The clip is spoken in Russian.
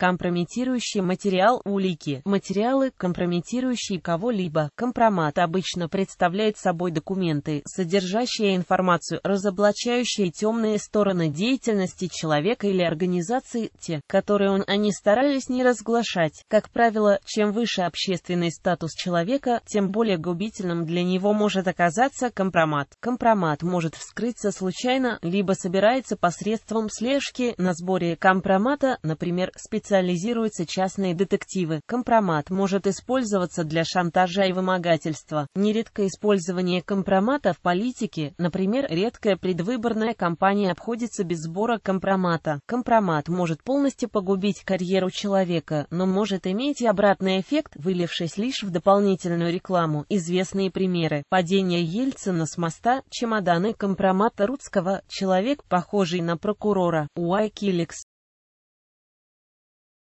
Компрометирующий материал – улики. Материалы, компрометирующие кого-либо. Компромат обычно представляет собой документы, содержащие информацию, разоблачающие темные стороны деятельности человека или организации, те, которые он, они старались не разглашать. Как правило, чем выше общественный статус человека, тем более губительным для него может оказаться компромат. Компромат может вскрыться случайно, либо собирается посредством слежки на сборе компромата, например, специалистов специализируются частные детективы. Компромат может использоваться для шантажа и вымогательства. Нередко использование компромата в политике, например, редкая предвыборная кампания обходится без сбора компромата. Компромат может полностью погубить карьеру человека, но может иметь и обратный эффект, вылившись лишь в дополнительную рекламу. Известные примеры. Падение Ельцина с моста, чемоданы компромата Рудского, человек, похожий на прокурора, Уайкиликс,